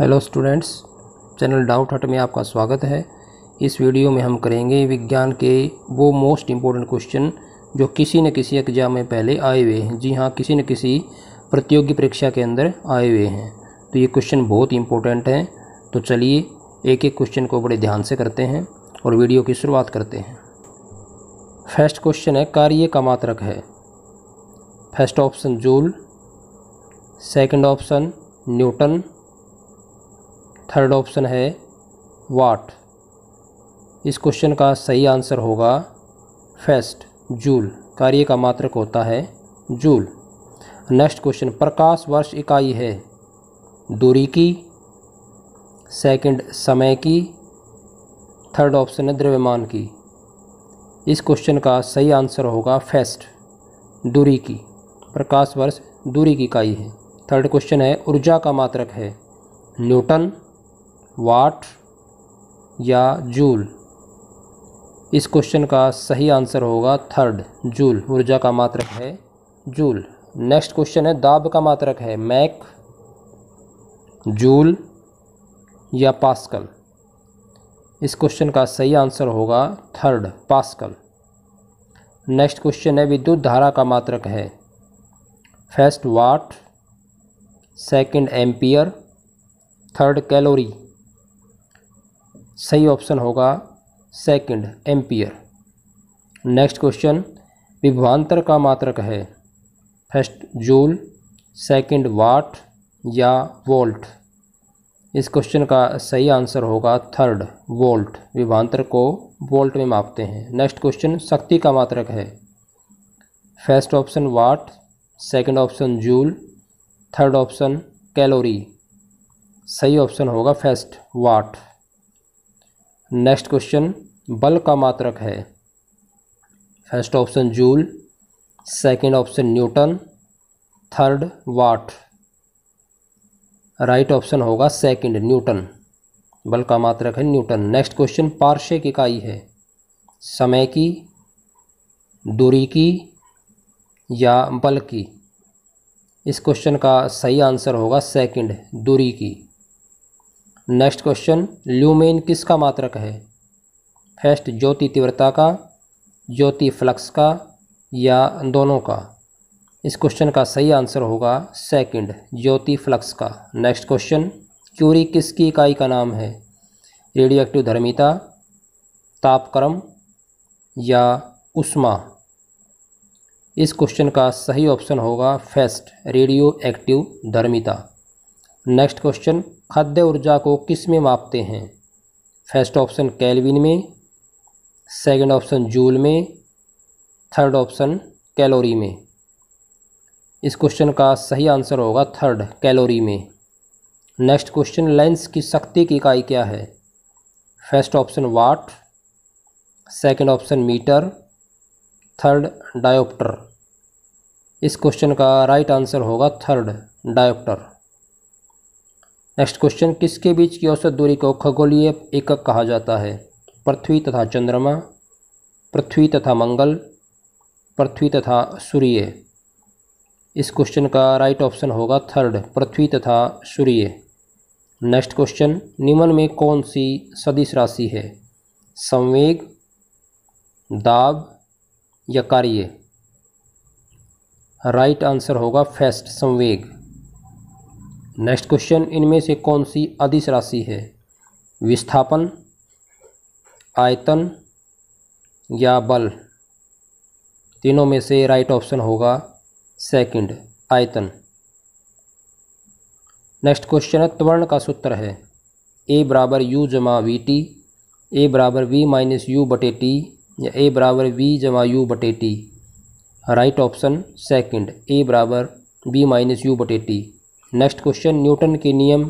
hello students channel doubt हट में आपका स्वागत है इस वीडियो में हम करेंगे विज्ञान के वो मोस्ट इम्पोर्टेंट क्वेश्चन जो किसी न किसी एग्जाम में पहले आए हुए हैं जी हाँ किसी न किसी प्रतियोगी परीक्षा के अंदर आए हुए हैं तो ये क्वेश्चन बहुत इम्पोर्टेंट हैं तो चलिए एक एक क्वेश्चन को बड़े ध्यान से करते हैं और वीडियो की शुरुआत करते हैं फर्स्ट क्वेश्चन है कार्य का मात्रक है first option joule second option newton third option है वाट इस क्वेश्चन का सही आंसर होगा फेस्ट जूल कार्य का मात्रक होता है जूल नेक्स्ट क्वेश्चन प्रकाश वर्ष इकाई है दूरी की सेकंड समय की थर्ड ऑप्शन है द्रव्यमान की इस क्वेश्चन का सही आंसर होगा फेस्ट दूरी की प्रकाश वर्ष दूरी की इकाई है थर्ड क्वेश्चन है ऊर्जा का मात्रक है न्यूटन वाट या जूल इस क्वेश्चन का सही आंसर होगा थर्ड जूल ऊर्जा का मात्रक है जूल नेक्स्ट क्वेश्चन है दाब का मात्रक है मैक जूल या पास्कल इस क्वेश्चन का सही आंसर होगा थर्ड पास्कल नेक्स्ट क्वेश्चन है विद्युत धारा का मात्रक है first watt second ampere third calorie सही ऑप्शन होगा सेकंड एम्पियर नेक्स्ट क्वेश्चन विभवांतर का मात्रक है फर्स्ट जूल सेकंड वाट या वोल्ट इस क्वेश्चन का सही आंसर होगा थर्ड वोल्ट विभांतर को वोल्ट में मापते हैं नेक्स्ट क्वेश्चन शक्ति का मात्रक है first option watt second option joule third option calorie सही ऑप्शन होगा फर्स्ट वाट नेक्स्ट क्वेश्चन बल का मात्रक है first option joule second option newton third watt right option होगा सेकंड न्यूटन बल का मात्रक है न्यूटन नेक्स्ट क्वेश्चन पार्श्विक इकाई है समय की दूरी की या बल की इस क्वेश्चन का सही आंसर होगा सेकंड दूरी की नेक्स्ट क्वेश्चन ल्यूमेन किसका मात्रक है फर्स्ट ज्योति तीव्रता का ज्योति फ्लक्स का या दोनों का इस क्वेश्चन का सही आंसर होगा सेकंड ज्योति फ्लक्स का नेक्स्ट क्वेश्चन क्यूरी किसकी इकाई का नाम है रेडियो एक्टिव धर्मिता तापक्रम या उष्मा इस क्वेश्चन का सही ऑप्शन होगा फर्स्ट रेडियो एक्टिव धर्मिता नेक्स्ट क्वेश्चन खाद्य ऊर्जा को किस में मापते हैं फर्स्ट ऑप्शन कैलविन में सेकंड ऑप्शन जूल में थर्ड ऑप्शन कैलोरी में इस क्वेश्चन का सही आंसर होगा थर्ड कैलोरी में नेक्स्ट क्वेश्चन लेंस की शक्ति की इकाई क्या है first option watt second option metre third dioptre इस क्वेश्चन का राइट आंसर होगा थर्ड डायोप्टर नेक्स्ट क्वेश्चन किसके बीच की औसत दूरी को खगोलीय एकक कहा जाता है पृथ्वी तथा चंद्रमा पृथ्वी तथा मंगल पृथ्वी तथा सूर्य इस क्वेश्चन का राइट ऑप्शन होगा थर्ड पृथ्वी तथा सूर्य नेक्स्ट क्वेश्चन निम्न में कौन सी सदिश राशि है संवेग दाब या कार्य राइट आंसर होगा फेस्ट संवेग नेक्स्ट क्वेश्चन इनमें से कौन सी अधिस राशि है विस्थापन आयतन या बल तीनों में से राइट ऑप्शन होगा सेकंड आयतन नेक्स्ट क्वेश्चन है त्वर्ण का सूत्र है ए बराबर यू जमा वी टी ए बराबर वी माइनस यू बटे टी या ए बराबर वी जमा यू बटे T right option second A बराबर बी माइनस यू बटे टी नेक्स्ट क्वेश्चन न्यूटन के नियम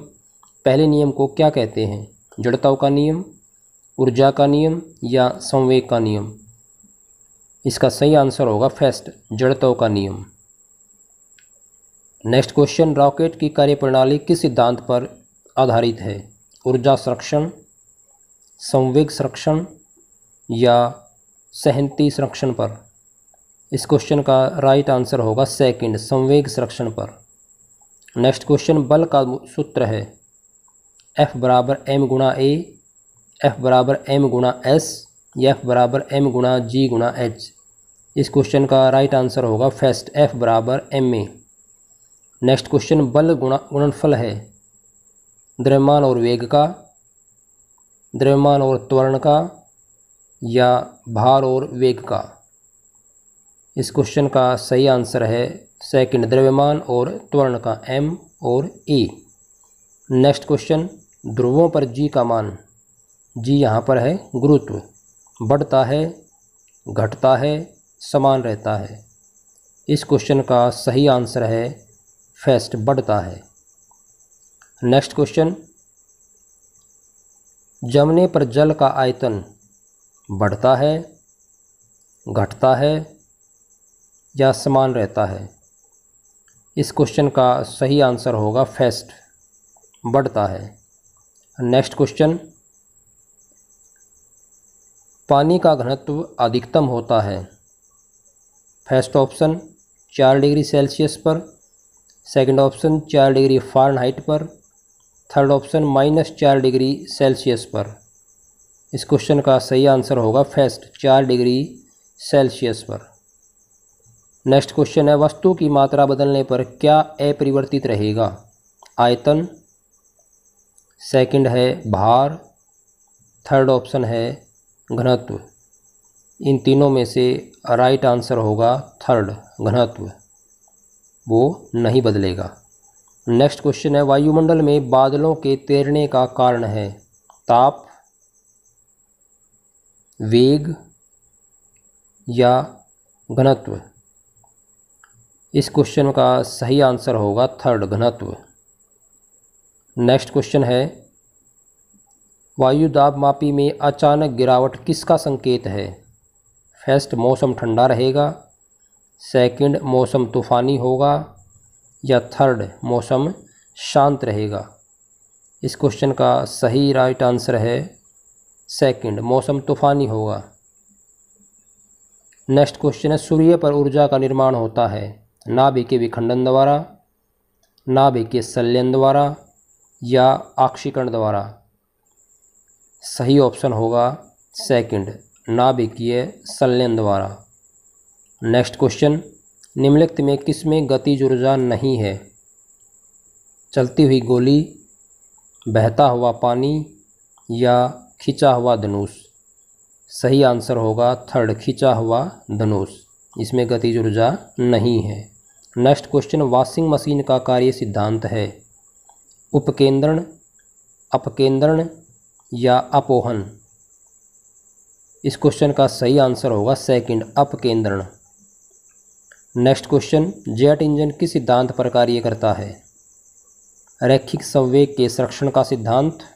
पहले नियम को क्या कहते हैं जड़ताओं का नियम ऊर्जा का नियम या संवेग का नियम इसका सही आंसर होगा फर्स्ट जड़ताओं का नियम नेक्स्ट क्वेश्चन रॉकेट की कार्यप्रणाली किस सिद्धांत पर आधारित है ऊर्जा संरक्षण संवेग संरक्षण या सहनती संरक्षण पर इस क्वेश्चन का राइट आंसर होगा सेकंड संवेग संरक्षण पर नेक्स्ट क्वेश्चन बल का सूत्र है एफ बराबर एम गुणा ए एफ बराबर एम गुणा एस या एफ बराबर एम गुणा जी गुणा एच इस क्वेश्चन का राइट आंसर होगा फर्स्ट एफ बराबर एम ए नेक्स्ट क्वेश्चन बल गुणा गुणनफल है द्रव्यमान और वेग का द्रव्यमान और त्वरण का या भार और वेग का इस क्वेश्चन का सही आंसर है सेकंड द्रव्यमान और त्वरण का एम और ए नेक्स्ट क्वेश्चन ध्रुवों पर जी का मान जी यहाँ पर है गुरुत्व बढ़ता है घटता है समान रहता है इस क्वेश्चन का सही आंसर है फेस्ट बढ़ता है नेक्स्ट क्वेश्चन जमने पर जल का आयतन बढ़ता है घटता है या समान रहता है इस क्वेश्चन का सही आंसर होगा फेस्ट बढ़ता है नेक्स्ट क्वेश्चन पानी का घनत्व अधिकतम होता है फर्स्ट ऑप्शन चार डिग्री सेल्सियस पर सेकंड ऑप्शन चार डिग्री फारेनहाइट पर थर्ड ऑप्शन माइनस चार डिग्री सेल्सियस पर इस क्वेश्चन का सही आंसर होगा फर्स्ट चार डिग्री सेल्सियस पर नेक्स्ट क्वेश्चन है वस्तु की मात्रा बदलने पर क्या अपरिवर्तित रहेगा आयतन सेकंड है भार थर्ड ऑप्शन है घनत्व इन तीनों में से राइट आंसर होगा थर्ड घनत्व वो नहीं बदलेगा नेक्स्ट क्वेश्चन है वायुमंडल में बादलों के तैरने का कारण है ताप वेग या घनत्व इस क्वेश्चन का सही आंसर होगा थर्ड घनत्व नेक्स्ट क्वेश्चन है वायु दाब मापी में अचानक गिरावट किसका संकेत है फर्स्ट मौसम ठंडा रहेगा सेकंड मौसम तूफ़ानी होगा या थर्ड मौसम शांत रहेगा इस क्वेश्चन का सही राइट आंसर है सेकंड मौसम तूफ़ानी होगा नेक्स्ट क्वेश्चन है सूर्य पर ऊर्जा का निर्माण होता है के विखंडन द्वारा के सल्यन द्वारा या आक्षीकरण द्वारा सही ऑप्शन होगा सेकंड नाभिकीय संलयन द्वारा नेक्स्ट क्वेश्चन निम्नलिखित में किस में गति ऊर्जा नहीं है चलती हुई गोली बहता हुआ पानी या खिंचा हुआ धनुष सही आंसर होगा थर्ड खिंचा हुआ धनुष इसमें गतिज ऊर्जा नहीं है नेक्स्ट क्वेश्चन वॉशिंग मशीन का कार्य सिद्धांत है उपकेंद्रण अपकेंद्रण या अपोहन इस क्वेश्चन का सही आंसर होगा सेकंड अपकेंद्रण नेक्स्ट क्वेश्चन जेट इंजन किस सिद्धांत पर कार्य करता है रैखिक संवेग के संरक्षण का सिद्धांत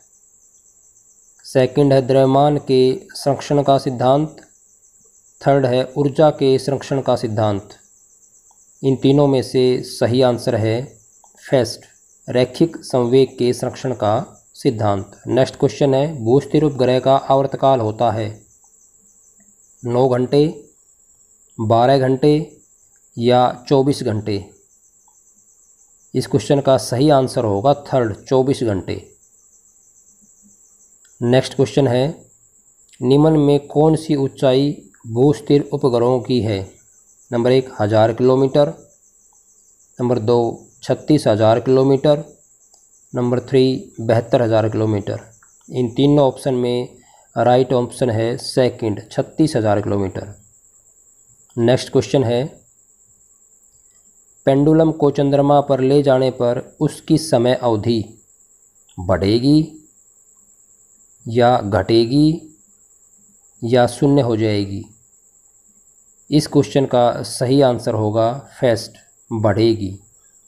सेकंड है द्रव्यमान के संरक्षण का सिद्धांत थर्ड है ऊर्जा के संरक्षण का सिद्धांत इन तीनों में से सही आंसर है फेस्ट रैखिक संवेग के संरक्षण का सिद्धांत नेक्स्ट क्वेश्चन है भूस्थिर उपग्रह का आवर्तकाल होता है नौ घंटे बारह घंटे या चौबीस घंटे इस क्वेश्चन का सही आंसर होगा थर्ड चौबीस घंटे नेक्स्ट क्वेश्चन है निम्न में कौन सी ऊंचाई भूस्थिर उपग्रहों की है नंबर एक हज़ार किलोमीटर नंबर दो छत्तीस हज़ार किलोमीटर नंबर थ्री बहत्तर हज़ार किलोमीटर इन तीनों ऑप्शन में राइट ऑप्शन है सेकंड छत्तीस हज़ार किलोमीटर नेक्स्ट क्वेश्चन है पेंडुलम को चंद्रमा पर ले जाने पर उसकी समय अवधि बढ़ेगी या घटेगी या शून्य हो जाएगी इस क्वेश्चन का सही आंसर होगा फेस्ट बढ़ेगी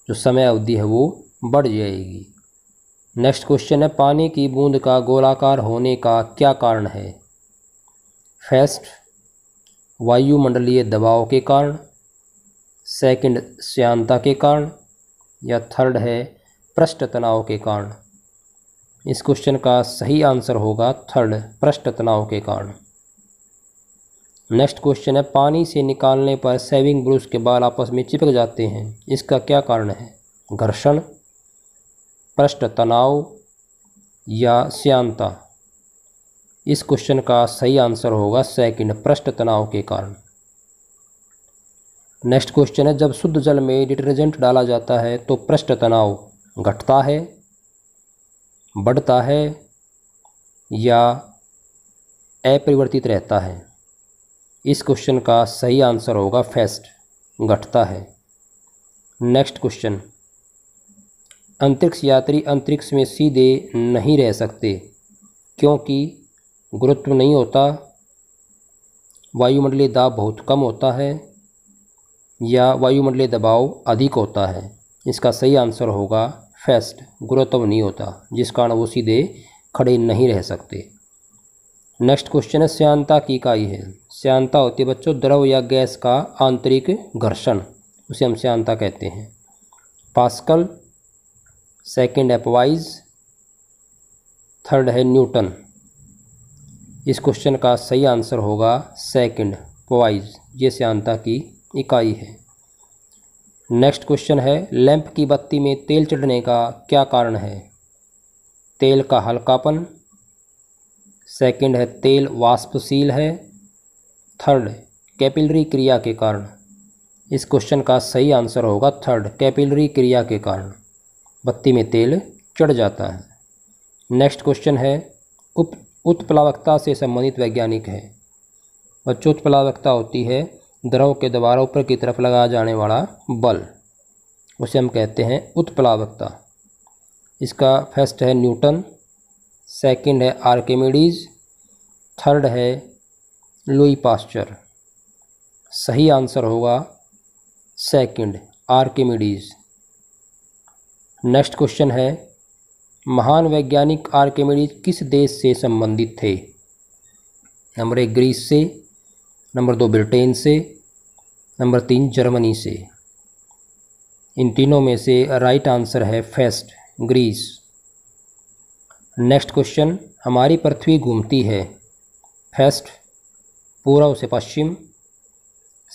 जो समय अवधि है वो बढ़ जाएगी नेक्स्ट क्वेश्चन है पानी की बूंद का गोलाकार होने का क्या कारण है फेस्ट वायुमंडलीय दबाव के कारण सेकंड श्यांता के कारण या थर्ड है पृष्ठ तनाव के कारण इस क्वेश्चन का सही आंसर होगा थर्ड पृष्ठ तनाव के कारण नेक्स्ट क्वेश्चन है पानी से निकालने पर सेविंग ब्रुश के बाल आपस में चिपक जाते हैं इसका क्या कारण है घर्षण पृष्ठ तनाव या श्यांता इस क्वेश्चन का सही आंसर होगा सेकंड पृष्ठ तनाव के कारण नेक्स्ट क्वेश्चन है जब शुद्ध जल में डिटर्जेंट डाला जाता है तो पृष्ठ तनाव घटता है बढ़ता है या अपरिवर्तित रहता है इस क्वेश्चन का सही आंसर होगा फेस्ट घटता है नेक्स्ट क्वेश्चन अंतरिक्ष यात्री अंतरिक्ष में सीधे नहीं रह सकते क्योंकि गुरुत्व नहीं होता वायुमंडलीय दाब बहुत कम होता है या वायुमंडलीय दबाव अधिक होता है इसका सही आंसर होगा फेस्ट गुरुत्व नहीं होता जिस कारण वो सीधे खड़े नहीं रह सकते नेक्स्ट क्वेश्चन है श्यांता की इकाई है श्यांता होती है बच्चों द्रव या गैस का आंतरिक घर्षण उसे हम श्यांता कहते हैं पास्कल सेकंड एपवाइज थर्ड है न्यूटन इस क्वेश्चन का सही आंसर होगा सेकंड पवाइज ये श्यांता की इकाई है नेक्स्ट क्वेश्चन है लैंप की बत्ती में तेल चढ़ने का क्या कारण है तेल का हल्कापन सेकंड है तेल वाष्पशील है थर्ड कैपिलरी क्रिया के कारण इस क्वेश्चन का सही आंसर होगा थर्ड कैपिलरी क्रिया के कारण बत्ती में तेल चढ़ जाता है नेक्स्ट क्वेश्चन है उप उत्प्लावकता से संबंधित वैज्ञानिक है बच्चों उत्प्लावकता होती है द्रव के द्वारा ऊपर की तरफ लगाया जाने वाला बल उसे हम कहते हैं उत्प्लावकता इसका फर्स्ट है न्यूटन सेकंड है आर्किमिडीज थर्ड है लुई पास्चर सही आंसर होगा सेकंड आर्किमिडीज नेक्स्ट क्वेश्चन है महान वैज्ञानिक आर्किमिडीज किस देश से संबंधित थे नंबर एक ग्रीस से नंबर दो ब्रिटेन से नंबर तीन जर्मनी से इन तीनों में से राइट आंसर है फेस्ट ग्रीस नेक्स्ट क्वेश्चन हमारी पृथ्वी घूमती है फेस्ट पूर्व से पश्चिम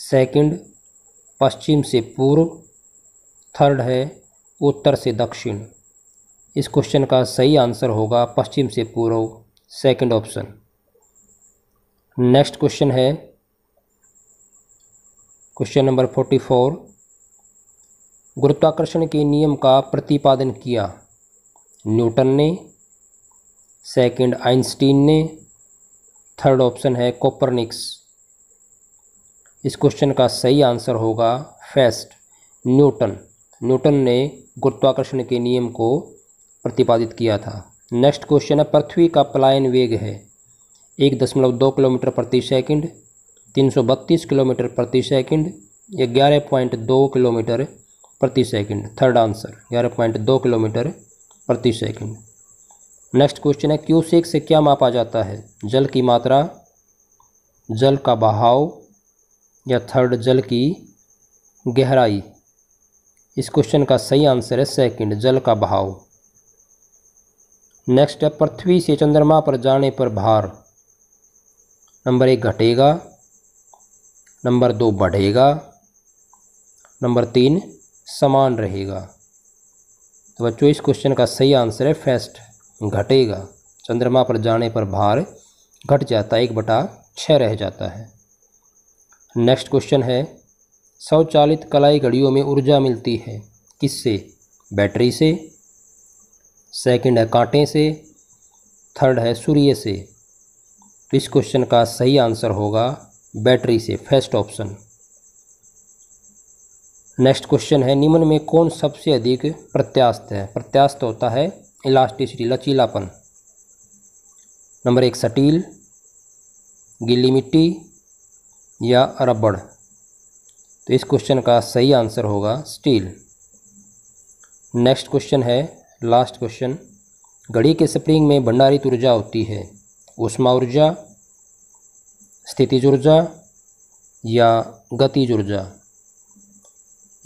सेकंड पश्चिम से पूर्व थर्ड है उत्तर से दक्षिण इस क्वेश्चन का सही आंसर होगा पश्चिम से पूर्व सेकंड ऑप्शन नेक्स्ट क्वेश्चन है क्वेश्चन नंबर फोर्टी फोर गुरुत्वाकर्षण के नियम का प्रतिपादन किया न्यूटन ने सेकंड आइंस्टीन ने थर्ड ऑप्शन है कोपरनिक्स इस क्वेश्चन का सही आंसर होगा फेस्ट न्यूटन न्यूटन ने गुरुत्वाकर्षण के नियम को प्रतिपादित किया था नेक्स्ट क्वेश्चन है पृथ्वी का पलायन वेग है एक दशमलव दो किलोमीटर प्रति सेकंड तीन सौ बत्तीस किलोमीटर प्रति सेकंड या ग्यारह पॉइंट दो किलोमीटर प्रति सेकंड थर्ड आंसर ग्यारह पॉइंट दो किलोमीटर प्रति सेकंड नेक्स्ट क्वेश्चन है क्यू सिक्स से क्या मापा जाता है जल की मात्रा जल का बहाव या थर्ड जल की गहराई इस क्वेश्चन का सही आंसर है सेकंड जल का बहाव नेक्स्ट है पृथ्वी से चंद्रमा पर जाने पर भार नंबर एक घटेगा नंबर दो बढ़ेगा नंबर तीन समान रहेगा तो बच्चों इस क्वेश्चन का सही आंसर है फेस्ट घटेगा चंद्रमा पर जाने पर भार घट जाता है एक बटा छः रह जाता है नेक्स्ट क्वेश्चन है स्वचालित कलाई घड़ियों में ऊर्जा मिलती है किससे बैटरी से सेकंड है कांटे से थर्ड है सूर्य से तो इस क्वेश्चन का सही आंसर होगा बैटरी से फर्स्ट ऑप्शन नेक्स्ट क्वेश्चन है निम्न में कौन सबसे अधिक प्रत्यास्थ है प्रत्यास्थ होता है इलास्टिसिटी लचीलापन नंबर एक सटील गीली मिट्टी या रबड़ तो इस क्वेश्चन का सही आंसर होगा स्टील नेक्स्ट क्वेश्चन है लास्ट क्वेश्चन घड़ी के स्प्रिंग में भंडारित ऊर्जा होती है उष्मा ऊर्जा स्थितिज ऊर्जा या गतिज ऊर्जा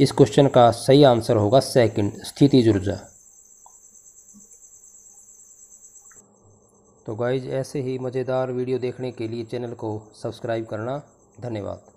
इस क्वेश्चन का सही आंसर होगा सेकंड स्थितिज ऊर्जा तो गाइज ऐसे ही मज़ेदार वीडियो देखने के लिए चैनल को सब्सक्राइब करना धन्यवाद